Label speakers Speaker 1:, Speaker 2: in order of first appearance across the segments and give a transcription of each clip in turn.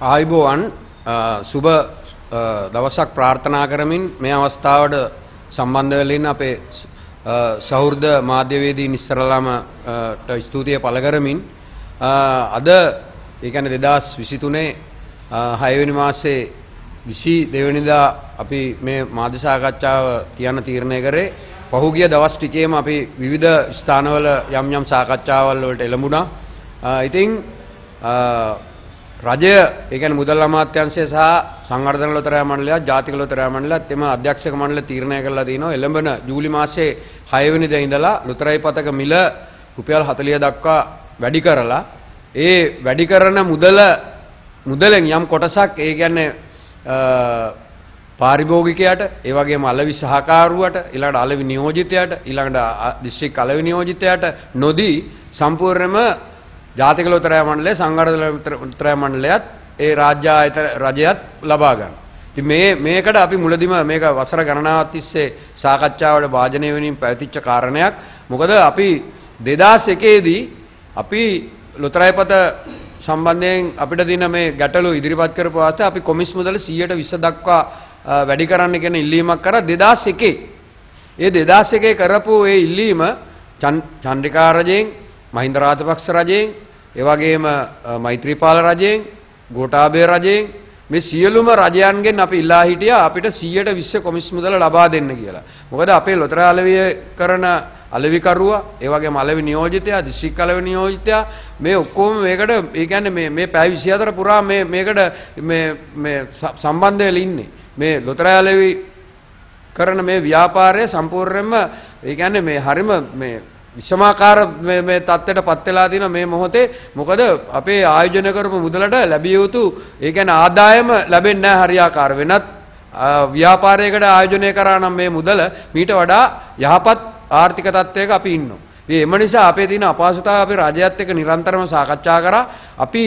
Speaker 1: ආයිබෝවන් සුබ දවසක් ප්‍රාර්ථනා කරමින් මේ අවස්ථාවට සම්බන්ධ වෙලින් අපේ සෞහෘද මාධ්‍යවේදී නිස්සරලාම ස්තුතිය පළ කරමින් අද ඒ කියන්නේ 2023 හයවෙනි මාසේ 22 වෙනිදා අපි මේ මාධ්‍ය සාකච්ඡාව තියන්න තීරණය කරේ පහුගිය දවස් ටිකේම අපි විවිධ ස්ථානවල යම් යම් සාකච්ඡාවල් වලට එළඹුණා. ඉතින් රජය ඒ කියන්නේ මුදල් අමාත්‍යාංශය සහ සංවර්ධන ලොතරැය මණ්ඩලයත් ජාතික ලොතරැය මණ්ඩලයත් එම අධ්‍යක්ෂක මණ්ඩල තීරණය කරලා දිනවා එළඹෙන ජූලි මාසයේ 6 වෙනිදා ඉඳලා ලොතරැයි පතක මිල රුපියල් 40 දක්වා වැඩි කරලා ඒ වැඩි කරන මුදල මුදලෙන් යම් කොටසක් ඒ කියන්නේ පාරිභෝගිකයට ඒ වගේම අලෙවි සහකාරුවට ඊළඟට අලෙවි නියෝජිතයට ඊළඟට දිස්ත්‍රික් අලෙවි නියෝජිතයට නොදී සම්පූර්ණයෙන්ම ජාතික ලොතරැය මණ්ඩලය සංඝරත්න ලොතරැය මණ්ඩලයත් ඒ රාජ්‍ය ආයතන රජයත් ලබා ගන්න. ඉතින් මේ මේකට අපි මුලදිම මේක වසර ගණනාවක් තිස්සේ සාකච්ඡාවට වාජනය වෙමින් පැවතිච්ච කාරණයක්. මොකද අපි 2001 දී අපි ලොතරැයපත සම්බන්ධයෙන් අපිට දෙන මේ ගැටලු ඉදිරිපත් කරපු වාතය අපි කොමිස් මුදල 120 දක්වා වැඩි කරන්න කියන ඉල්ලීමක් කරා 2001. ඒ 2001 කරපු ඒ ඉල්ලීම චන්ද්‍රිකා රජයෙන් මහින්ද රාජපක්ෂ රජයෙන් ඒ වගේම මෛත්‍රීපාල රජයෙන්, ගෝඨාභය රජයෙන් මේ සියලුම රජයන්ගෙන් අපි ඉල්ලා හිටියා අපිට 120 කොමිස් මුදල ලබා දෙන්න කියලා. මොකද අපේ ලොතර අලවිය කරන අලවිකරුවා, ඒ වගේම අලවි නියෝජිතයා, දිස්ත්‍රික් අලවි නියෝජිතයා මේ ඔක්කොම මේකට ඒ කියන්නේ මේ මේ පැය 24 පුරා මේ මේකට මේ මේ සම්බන්ධ වෙලා ඉන්නේ. මේ ලොතර අලවි කරන මේ ව්‍යාපාරය සම්පූර්ණයෙන්ම ඒ කියන්නේ මේ හරිම මේ විෂමාකාර මේ தත්තෙට පත් වෙලා තියෙන මේ මොහොතේ මොකද අපේ ආයෝජන කරපු මුදලට ලැබිය යුතු ඒ කියන්නේ ආදායම ලැබෙන්නේ නැහැ හරියාකාර වෙනත් ව්‍යාපාරයකට ආයෝජනය කරා නම් මේ මුදල මීට වඩා යහපත් ආර්ථික තත්ත්වයක අපි ඉන්නවා. ඉතින් එම නිසා අපේ තියෙන අපහසුතාව අපි රජයත් එක්ක නිරන්තරව සාකච්ඡා කරා. අපි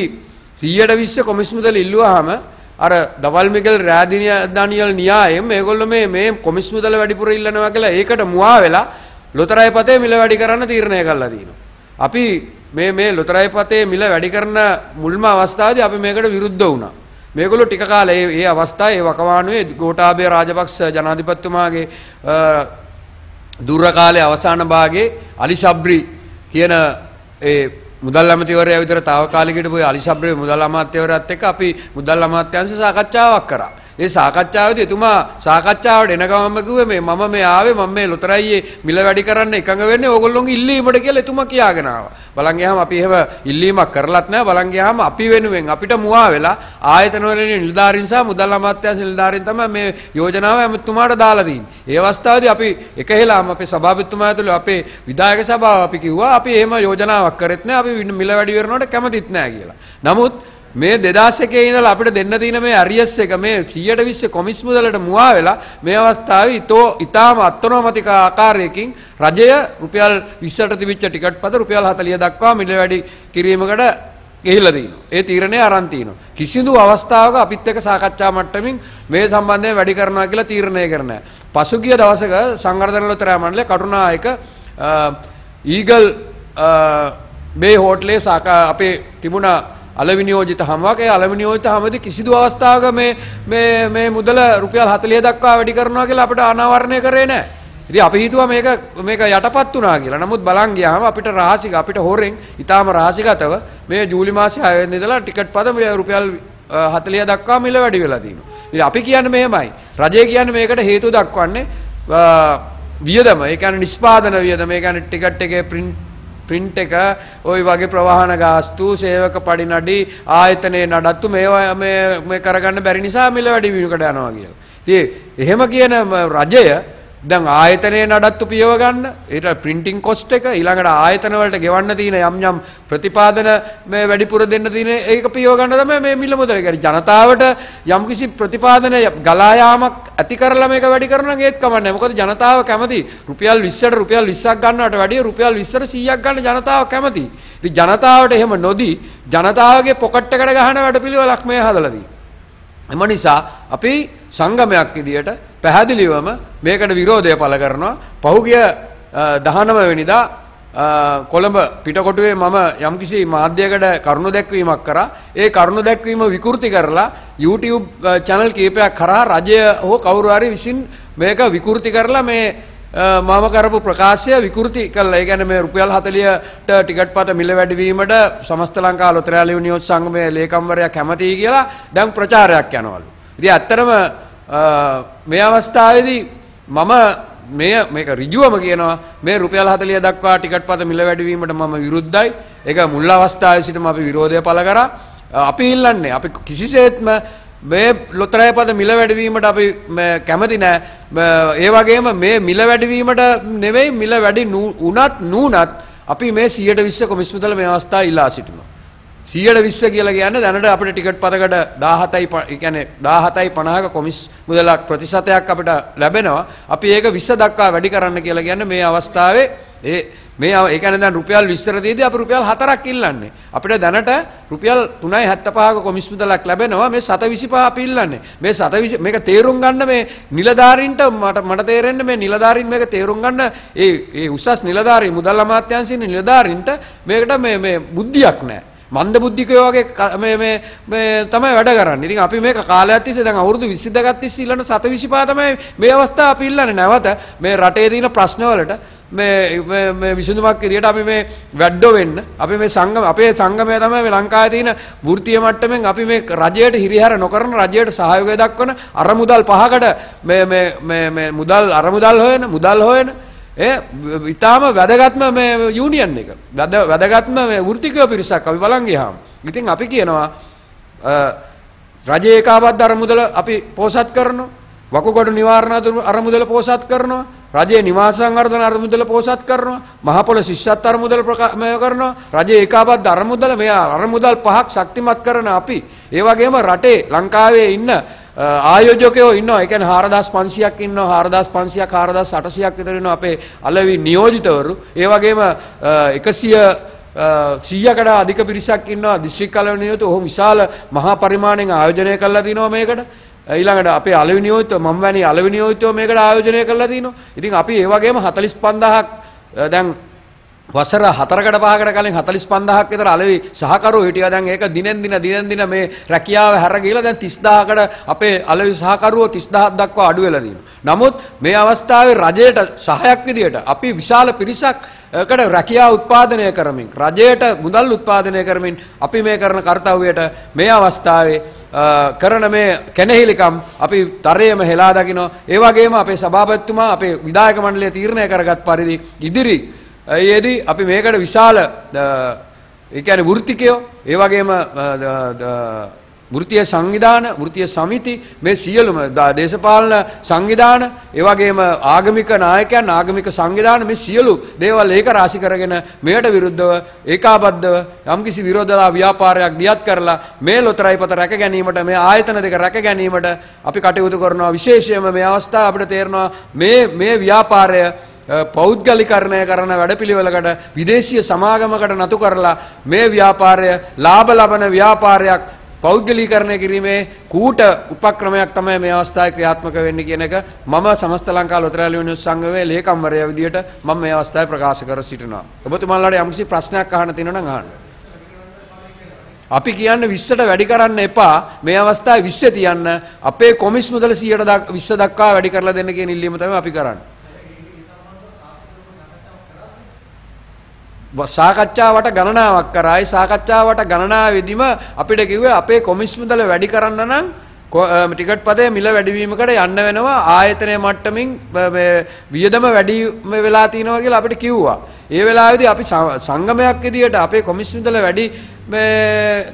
Speaker 1: 120 කොමිස් මුදල් ඉල්ලුවාම අර දවල් මිගල් රෑදිනිය දානියල් න්‍යායයෙන් මේගොල්ලෝ මේ මේ කොමිස් මුදල වැඩිපුර ඉල්ලනවා කියලා ඒකට මුවා වෙලා ලොතරයි පතේ මිල වැඩි කරන්න තීරණය කළා දිනවා. අපි මේ මේ ලොතරයි පතේ මිල වැඩි කරන මුල්ම අවස්ථාවේදී අපි මේකට විරුද්ධ වුණා. මේගොල්ලෝ ටික කාලේ මේ අවස්ථාවේ වකවානුවේ ගෝඨාභය රාජපක්ෂ ජනාධිපතිතුමාගේ දුර කාලේ අවසාන භාගයේ අලි ශබ්රි කියන ඒ මුදල් අමාත්‍යවරයා විතර తాවකාලික හිටපු අලි ශබ්‍රි මුදල් අමාත්‍යවරයාත් එක්ක අපි මුදල් අමාත්‍යංශ සාකච්ඡාවක් කරා. ඒ සාකච්ඡාවේදී එතුමා සාකච්ඡාවට එන ගමම කිව්වේ මේ මම මේ ආවේ මම මේ ලොතරැයියේ මිල වැඩි කරන්න එකඟ වෙන්නේ ඕගොල්ලෝගේ ඉල්ලීමට කියලා එතුමා කියාගෙන ආවා. බලන් ගියාම අපි එහෙම ඉල්ලීමක් කරලත් නැහැ. බලන් ගියාම අපි වෙනුවෙන් අපිට මුවා වෙලා ආයතන වලින් නිලධාරීන් සහ මුදල් අමාත්‍යාංශ නිලධාරීන් තමයි මේ යෝජනාව එතුමාට දාලා තින්නේ. ඒ අවස්ථාවේදී අපි එකහෙලාම අපේ සභාපතිතුමා ඇතුළු අපේ විධායක සභාව අපි කිව්වා අපි එහෙම යෝජනාවක් කරෙත් නැහැ. අපි මිල වැඩි කරනවට කැමතිත් නැහැ කියලා. නමුත් මේ දෙදාසකේ ඉඳලා අපිට දෙන්න තියෙන මේ ඇරියස් එක මේ 120 කොමිස් මුදලට මුවා වෙලා මේ අවස්ථාවේ ඊතෝ ඊටාම අත්නෝමතික ආකාරයකින් රජය රුපියල් 20ට තිබිච්ච ටිකට් පද රුපියල් 40 දක්වා මිල වැඩි කිරීමකට ගිහිල්ලා තිනවා. ඒ තීරණය අරන් තිනවා. කිසිදු අවස්ථාවක අපිත් එක්ක සාකච්ඡා මට්ටමින් මේ සම්බන්ධයෙන් වැඩි කරනවා කියලා තීරණය කරන්නේ නැහැ. පසුගිය දවසක සංවර්ධනලෝතරා මණ්ඩලයේ කටුනායක ඊගල් මේ හෝටලේ අපේ තිබුණා අලවිනියෝජිත හමක් ඒ අලවිනියෝජිත හමදි කිසිදු අවස්ථාවක මේ මේ මේ මුදල රුපියල් 40 දක්වා වැඩි කරනවා කියලා අපිට අනාවරණය කරේ නැහැ. ඉතින් අපි හිතුවා මේක මේක යටපත් වුණා කියලා. නමුත් බලන් ගියාම අපිට රහසික අපිට හොරෙන් ඊටාම රහසිකතව මේ ජූලි මාසේ 6 වෙනිදා ඉඳලා ටිකට් පද රුපියල් 40 දක්වා මිල වැඩි වෙලා දිනවා. ඉතින් අපි කියන්නේ මෙහෙමයි. රජය කියන්නේ මේකට හේතු දක්වන්නේ වියදම. ඒ කියන්නේ නිෂ්පාදන වියදම. ඒ කියන්නේ ටිකට් එකේ print ප්‍රින්ට් එක ওই වගේ ප්‍රවාහන ගාස්තු, සේවක පඩිනඩි, ආයතනයේ නඩත්තු මේවා මේ කරගන්න බැරි නිසා මිල වැඩි වීමකට යනවා කියලා. ඉතින් එහෙම කියන රජය දැන් ආයතනයේ නඩත්තු පියව ගන්න ඊට printing cost එක ඊළඟට ආයතන වලට ගෙවන්න තියෙන යම් යම් ප්‍රතිපාදන මේ වැඩිපුර දෙන්න තියෙන ඒක පියව ගන්න තමයි මේ මිල මුදල කියන්නේ ජනතාවට යම් කිසි ප්‍රතිපාදන ගලා යාමක් ඇති කරලා මේක වැඩි කරනවා නම් ඒත් කමන්නේ මොකද ජනතාව කැමති රුපියල් 20ට රුපියල් 20ක් ගන්නවට වැඩිය රුපියල් 20ට 100ක් ගන්න ජනතාව කැමති ඉතින් ජනතාවට එහෙම නොදී ජනතාවගේ පොකට් එකට ගහන වැඩපිළිවෙලක් මේ හදලා තියෙන්නේ එම නිසා අපි සංගමයක් විදියට පැහැදිලිවම මේකට විරෝධය පළ කරනවා. පහුගිය 19 වෙනිදා කොළඹ පිටකොටුවේ මම යම්කිසි මාධ්‍යයකට කරුණු දැක්වීමක් කරා. ඒ කරුණු දැක්වීම විකෘති කරලා YouTube channel කීපයක් කරා රජය හෝ කවුරු හරි විසින් මේක විකෘති කරලා මේ මම කරපු ප්‍රකාශය විකෘති කළා. ඒ කියන්නේ මේ රුපියල් 40ට ටිකට් පත මිල වැඩි වීමට සමස්ත ලංකා ලොතරැලිය නියෝජ්‍ය සංගමයේ ලේකම්වරයා කැමතියි කියලා දැන් ප්‍රචාරයක් යනවලු. ඉතින් ඇත්තටම මේ අවස්ථාවේදී මම මේ මේක ඍජුවම කියනවා මේ රුපියල් 40 දක්වා ටිකට් පත මිල වැඩිවීමට මම විරුද්ධයි. ඒක මුල් අවස්ථාවේ සිටම අපි විරෝධය පළ කරා. අපි ඉල්ලන්නේ අපි කිසිසේත්ම මේ ලොතරය පත මිල වැඩිවීමට අපි කැමති නෑ. ඒ වගේම මේ මිල වැඩිවීමට නෙවෙයි මිල වැඩි වුණත් නුනත් අපි මේ 120 කොමිස්මු දල මේ අවස්ථාව ඉල්ලා සිටිනවා. සියට විස්ස කියල කියන්න දැනට අපට ටිකට් පතකට දාහතයි එකන දාහතයි පනාහක කොමිස් මුදලක් ප්‍රතිශතයක් අපට ලැබෙනවා අපි ඒක විස්ස දක්වා වැඩි කරන්න කියලා කියන්න මේ අවස්ථාවේ ඒ මේ ඒකන රුපියල් විස්තරදීද අප රුපියල් හතරක් ඉල්ලන්නේ අපිට දැනට රුපියල් තුනයි හැත්තපහක කොමිස්මුදලක් ලැබෙනවා මේ සත විසිපා පිල්ලන්නේ මේ සත මේක තේරුම් ගන්න මේ නිලධාරින්ට මට මට තේරෙන්න මේ නිලධාරින් මේක තේරුම් ගන්න ඒ උසස් නිලධාරී මුදල් අමාත්‍යංශයේ නිලධාරින්ට මේකට මේ බුද්ධියක් නැහැ මන්දබුද්ධිකයෝ වගේ මේ මේ මේ තමයි වැඩ කරන්නේ. ඉතින් අපි මේක කාලයක් තිස්සේ දැන් අවුරුදු 20 10ක් තිස්සේ ඉල්ලන 125 තමයි මේ අවස්ථාව අපි ඉල්ලන්නේ. නැවත මේ රටේ තියෙන ප්‍රශ්නවලට මේ මේ විසඳුමක් ඉදිරියට අපි මේ වැඩෝ වෙන්න අපි මේ සංගම අපේ සංගමය තමයි මේ ලංකාවේ තියෙන වෘත්තීය මට්ටමින් අපි මේ රජයට හිරිහැර නොකරන රජයට සහයෝගය දක්වන අරමුදල් පහකට මේ මේ මේ මුදල් අරමුදල් හොයන මුදල් හොයන ඉතාම වැදගත්ම මේ යුනියන් එක වැද වැදගත්ම වෘතිකය පිරිසක් අපි බලන්ගේ හාම ඉතින් අපි කියනවා රජය ඒකාබත් අරමුදල අපි පෝසත් කරනවා වකුගොඩ නිවාරණ අරමුදල පෝසත් කරනවා රජයේ නිවාසංවර්ධන අරමුදල පෝසත් කරනවා මහපොළ ශිෂ්‍යත් අරමුදල ප්‍රකාශය කරනවා රජයේ ඒකාබත් අරමුදල මෙයා අරමුදල් පහක් ශක්තිමත් කරන අපි ඒ වගේම රටේ ලංකාවේ ඉන්න ආයෝජකයෝ ඉන්න එකන හාරදස් පන්සියක් ඉන්න හාරදස් පන්සියක් හාරදස් අටසයක් ඉතරෙන අපේ අලවි නියෝජිතවරු ඒවගේම එකසිය සීයකට අධික පිරිසක් ඉන්න දිශ්‍රික් කලව නියෝතු ඔහු විශාල මහා පරිමාණයෙන් ආයෝජනය කරලා තිනවා මේකට ඊළඟට අපේ අලවි නියෝජිතව මම වැනි අලවි නියෝජිතව මේකට ආයෝජනය කරලා තිනවා ඉතින් අපි ඒ වගේම 45000ක් දැන් වසර හතරකට පහකට කලින් 45000ක් විතර අලෙවි සහකරුවෝ හිටියා. දැන් ඒක දිනෙන් දින දිනෙන් දින මේ රැකියාව හැර ගිහලා දැන් 30000කට අපේ අලෙවි සහකරුවෝ 30000ක් දක්වා අඩු වෙලා තියෙනවා. නමුත් මේ අවස්ථාවේ රජයට සහයක් විදියට අපි විශාල පිරිසක් කට රැකියා උත්පාදනය කරමින් රජයට මුදල් උත්පාදනය කරමින් අපි මේ කරන කාර්යයට මේ අවස්ථාවේ කරන මේ කැනහිලිකම් අපි තරයේම හෙලා දකිනවා ඒ වගේම අපේ සභාපතිතුමා අපේ විධායක මණ්ඩලය තීරණය කරගත් පරිදි ඉදිරි ඒදී අපි මේකට විශාල එකන වෘතිකයෝ ඒවගේම ෘතිය සංවිධාන ෘතිය සමිති මේ සියලුම දේශපාලන සංවිධාන ඒවගේම ආගමික නායකයන් ආගමික සංවිධාන මේ සියලු දේවල් ඒක රාශි කරගෙන මෙයට විරුද්ධව ඒකාබද්ධව යම්කිසි විරෝධලා ව්‍යාපාරයක් දියත් කරලා මේ ලොතරයිපත රැක ගැනීමට මේ ආයතන දෙක රැක ගැනීමට අපි කටයුතු කරනවා විශේෂයෙන්ම මේ අවස්ථාව අපිට තේරෙනවා මේ මේ ව්‍යාපාරය පෞද්ගලිකරණය කරන වැඩපිළිවෙලකට විදේශීය සමාගමකට නතු කරලා මේ ව්‍යාපාරය ලාභ ලබන ව්‍යාපාරයක් පෞද්ගලීකරණය කිරීමේ කූට උපක්‍රමයක් තමයි මේ අවස්ථාවේ ක්‍රියාත්මක වෙන්නේ කියන එක මම සමස්ත ලංකා ලොතරැලි යුනිවර්ස් සංගමයේ ලේකම්වරයා විදියට මම මේ අවස්ථාවේ ප්‍රකාශ කර සිටිනවා. ඔබතුමාලාට යම්කිසි ප්‍රශ්නයක් අහන්න තියෙනවා නම් අහන්න. අපි කියන්න 20ට වැඩි කරන්න එපා. මේ අවස්ථාවේ 20 තියන්න. අපේ කොමිස් මුදල 100ට 20 දක්වා වැඩි කරලා දෙන්න කියන ඉල්ලීම තමයි අපි කරන්නේ. සාකච්ඡාවට ගණනාවක් කරායි සාකච්ඡාවට ගණනාවෙදිම අපිට කිව්වේ අපේ කොමිස් මුදල වැඩි කරන්න නම් ටිකට් පදේ මිල වැඩිවීමකට යන්න වෙනවා ආයතනය මට්ටමින් වියදම වැඩි වෙලා තියෙනවා කියලා අපිට කිව්වා. ඒ වෙලාවේදී අපි සංගමයක් විදියට අපේ කොමිස් මුදල වැඩි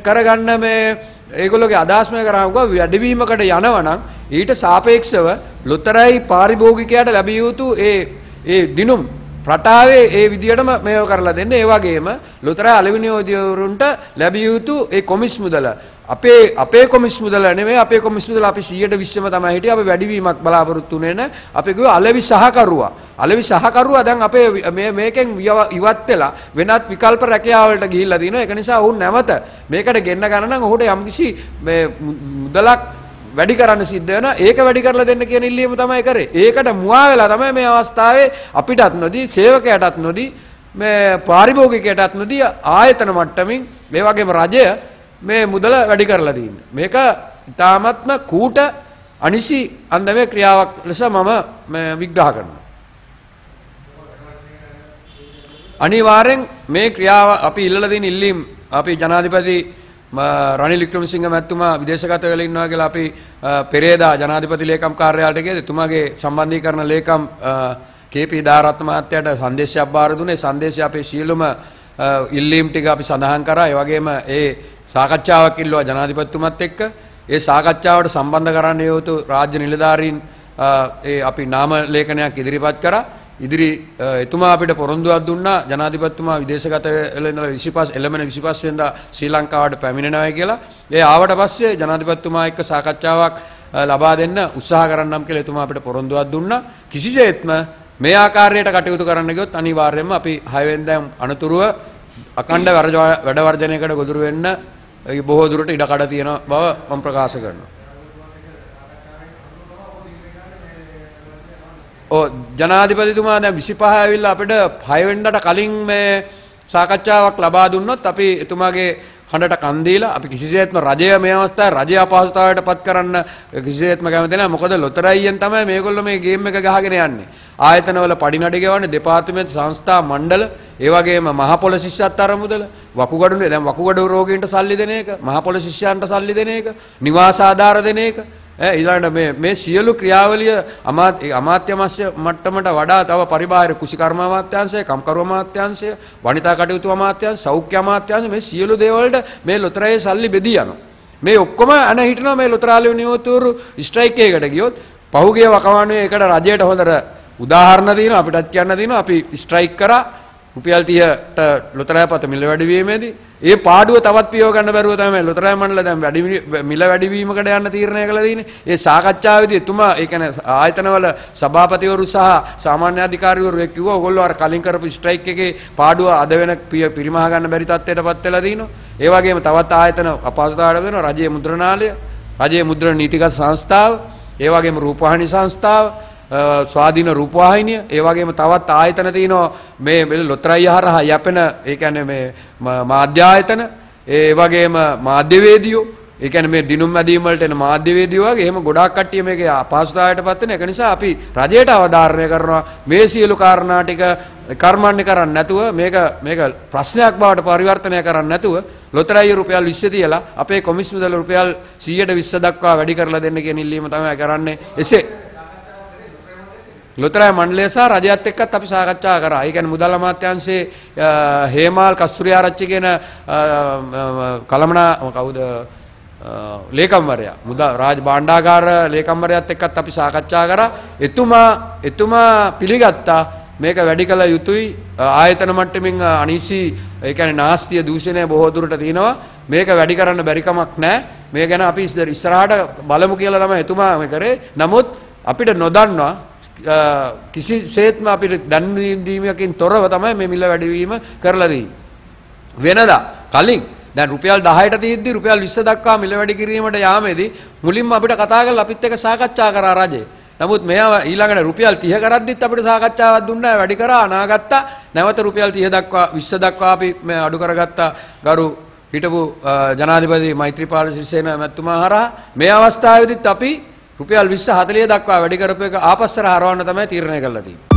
Speaker 1: කරගන්න මේ ඒගොල්ලෝගේ අදහස්ම කරාමුකෝ වැඩිවීමකට යනවනම් ඊට සාපේක්ෂව ලොතරැයි පාරිභෝගිකයාට ලැබිය යුතු ඒ ඒ දිනුම් රටාවේ ඒ විදිහටම මේව කරලා දෙන්න. ඒ වගේම ලොතර අලවිනියෝදීවරුන්ට ලැබිය යුතු ඒ කොමිස් මුදල අපේ අපේ කොමිස් මුදල නෙමෙයි අපේ කොමිස් මුදල අපි 120ම තමයි හිටියේ. අපි වැඩිවීමක් බලාපොරොත්තු වෙන්නේ නැහැ. අපි කිව්වා අලවි සහකරුවා. අලවි සහකරුවා දැන් අපේ මේ මේකෙන් ඉවත් වෙලා වෙනත් විකල්ප රැකියාවලට ගිහිල්ලා දිනවා. ඒක නිසා ඔවුන් නැවත මේකට ගෙන්න ගන්න නම් ඔහුට යම්කිසි මේ මුදලක් වැඩි කරන්න සිද්ධ වෙනවා ඒක වැඩි කරලා දෙන්න කියන ඉල්ලීම තමයි කරේ. ඒකට මුවා වෙලා තමයි මේ අවස්ථාවේ අපිටත් නොදී සේවකයටත් නොදී මේ පාරිභෝගිකයටත් නොදී ආයතන මට්ටමින් මේ වගේම රජය මේ මුදල වැඩි කරලා දීන්නේ. මේක ඊටාත්ම කූට අනිසි අන්දමේ ක්‍රියාවක් ලෙස මම විග්‍රහ කරනවා. අනිවාර්යෙන් මේ ක්‍රියාව අපි ඉල්ලලා දෙන ඉල්ලීම් අපි ජනාධිපති රනිල් වික්‍රමසිංහ මැතිතුමා විදේශගත වෙලා ඉන්නවා කියලා අපි පෙරේදා ජනාධිපති ලේකම් කාර්යාලයට ගියද එතුමාගේ සම්බන්ධීකරණ ලේකම් කේපී දාරත්න මහත්තයාට සංදේශයක් බාර දුන්නේ සංදේශය අපේ සියලුම ඉල්ලීම් ටික අපි සඳහන් කරා ඒ වගේම ඒ සාකච්ඡාවක් ඉල්ලුවා ජනාධිපතිතුමත් එක්ක ඒ සාකච්ඡාවට සම්බන්ධ කරන්න යොතු රාජ්‍ය නිලධාරීන් ඒ අපි නාම ලේඛනයක් ඉදිරිපත් කරා ඉදිරි එතුමා අපිට පොරොන්දුවක් දුන්නා ජනාධිපතිතුමා විදේශගත වෙලා ඉඳලා 25 එළමෙන 25 වෙනිදා ශ්‍රී ලංකාවට පැමිණෙනවා කියලා. ඒ ආවට පස්සේ ජනාධිපතිතුමා එක්ක සාකච්ඡාවක් ලබා දෙන්න උත්සාහ කරන්නම් කියලා එතුමා අපිට පොරොන්දුවක් දුන්නා. කිසිසේත්ම මේ ආකාරයට කටයුතු කරන්න ගියොත් අනිවාර්යයෙන්ම අපි 6 වෙනිදා අනතුරුව අකණ්ඩ වැඩ වර්ධනයකට ගොදුරු වෙන්න බොහෝ දුරට ඉඩ කඩ තියෙන බව මම ප්‍රකාශ කරනවා. ජනාධිපතිතුමා දැ විසිපහඇවිල් අපට පයිවෙන්ඩට කලින් මේ සාකච්ඡාවක් ලබා දුන්නොත් අපි එතුමාගේ හඬට කන්දීලා අපි කිසිසේත්ම රජය මේ අවස්ථා රජ අපහසුතාවට පත් කරන්න කිසිේත්ම කැමතින මොකද ලොතරයියෙන් තමයි මේකොල්ල මේ ගේම් එක ගහගෙන යන්නේ ආයතනවල පඩිනට ගෙවන්න දෙපාර්තමෙන්ත් සංස්ථා මණ්ඩල ඒවගේම මහපොල ශිෂ්‍යත් අරමුදල වකුගඩුනේ දැන් වකුගඩු රෝගීන්ට සල්ලි දෙන එක මහපොල ශිෂ්‍යන්ට සල්ලි දෙන එක නිවාස ආධාර දෙන එක ඊළඟට මේ මේ සියලු ක්‍රියාවලිය අමාත්‍ය අමාත්‍ය මට්ටමට වඩා තව පරිබාහිර කුසිකර්ම අමාත්‍යාංශය, කම්කරුව අමාත්‍යාංශය, වනිතා කටයුතු අමාත්‍යාංශය, සෞඛ්‍ය අමාත්‍යාංශය මේ සියලු දේවල් මේ ලොතරැයේ සල්ලි බෙදී යනවා. මේ ඔක්කොම අන හිටනවා මේ ලොතරාලේ නියෝතුරු ස්ට්‍රයික් එකකට ගියොත් පහුගිය වකවානුවේ ඒකට රජයට හොඳට උදාහරණ දෙනවා අපිටත් කියන්න දෙනවා අපි ස්ට්‍රයික් කරා රුපියල් 30ට ලොතරැයපත මිල වැඩිවීමේදී ඒ පාඩුව තවත් පියව ගන්න බැරුව තමයි ලොතරැයි මණ්ඩල දැන් වැඩි මිල වැඩිවීමකට යන්න තීරණය කළා තියෙන්නේ. ඒ සාකච්ඡාවේදී එතුමා ඒ කියන්නේ ආයතනවල සභාපතිවරු සහ සාමාන්‍ය අධිකාරීවරු එක්ක කිව්වා ඔයගොල්ලෝ අර කලින් කරපු ස්ට්‍රයික් එකේ පාඩුව අද වෙන පිරිමහ ගන්න බැරි තත්ත්වයටපත් වෙලා තිනවා. ඒ වගේම තවත් ආයතන අපහසුතාවකට වෙනවා රජයේ මුද්‍රණාලය, රජයේ මුද්‍රණ නීතිගත සංස්ථාව, ඒ වගේම රූපවාහිනී සංස්ථාව ස්වාධීන රූපවාහිනිය ඒ වගේම තවත් ආයතන තියෙනවා මේ ලොතරැයි හරහා යැපෙන ඒ කියන්නේ මේ මාධ්‍ය ආයතන ඒ වගේම මාධ්‍යවේදියෝ ඒ කියන්නේ මේ දිනුම් මැදීම් වලට එන මාධ්‍යවේදියෝ වගේ එහෙම ගොඩාක් කට්ටිය මේකේ අපහසුතාවයට පත් වෙන එක නිසා අපි රජයට අවධාරණය කරනවා මේ සියලු කාරණා ටික කර්මන්නේ කරන්නේ නැතුව මේක මේක ප්‍රශ්නයක් බවට පරිවර්තනය කරන්නේ නැතුව ලොතරැයි රුපියල් 20 තියලා අපේ කොමිස් මුදල රුපියල් 100ට 20 දක්වා වැඩි කරලා දෙන්න කියන ඉල්ලීම තමයි කරන්නේ එසේ ලොතරෑ මණ්ඩලය සහ රජයත් එක්කත් අපි සාකච්ඡා කරා. ඒ කියන්නේ මුදල් අමාත්‍යාංශයේ හේමාල් කස්තුරියාරච්චි කියන කලමනා කවුද ලේකම්වරයා මුදා රාජ භාණ්ඩාගාර ලේකම්වරයාත් එක්කත් අපි සාකච්ඡා කරා. එතුමා එතුමා පිළිගත්තා මේක වැඩි කළ යුතුයි ආයතන මට්ටමින් අනිසි ඒ කියන්නේ නාස්තිය දූෂණය බොහෝ දුරට තියෙනවා මේක වැඩි කරන්න බැරි කමක් නැහැ මේ ගැන අපි ඉස්සරහට බලමු කියලා තමයි එතුමා කරේ නමුත් අපිට නොදන්නවා කිසි සේත්ම අපිට දැන්වීම් දීමකින් තොරව තමයි මේ මිල වැඩිවීම කරලා දෙන්නේ වෙනදා කලින් දැන් රුපියල් 10ට තියෙද්දි රුපියල් 20 දක්වා මිල වැඩි කිරීමට යාමේදී මුලින්ම අපිට කතා කරලා අපිත් එක්ක සාකච්ඡා කරා රජේ නමුත් මෙයා ඊළඟට රුපියල් 30 කරද්දිත් අපිට සාකච්ඡාවක් දුන්නා වැඩි කරා අනාගත්තා නැවත රුපියල් 30 දක්වා 20 දක්වා අපි මේ අඩු කරගත්තා ගරු හිටපු ජනාධිපති මෛත්‍රීපාල සිරිසේන මැතිතුමා හරහා මේ අවස්ථාවේදීත් අපි රුපියල් 20 40 දක්වා වැඩි කරපු එක ආපස්සට හරවන්න තමයි තීරණය කරලා තියෙන්නේ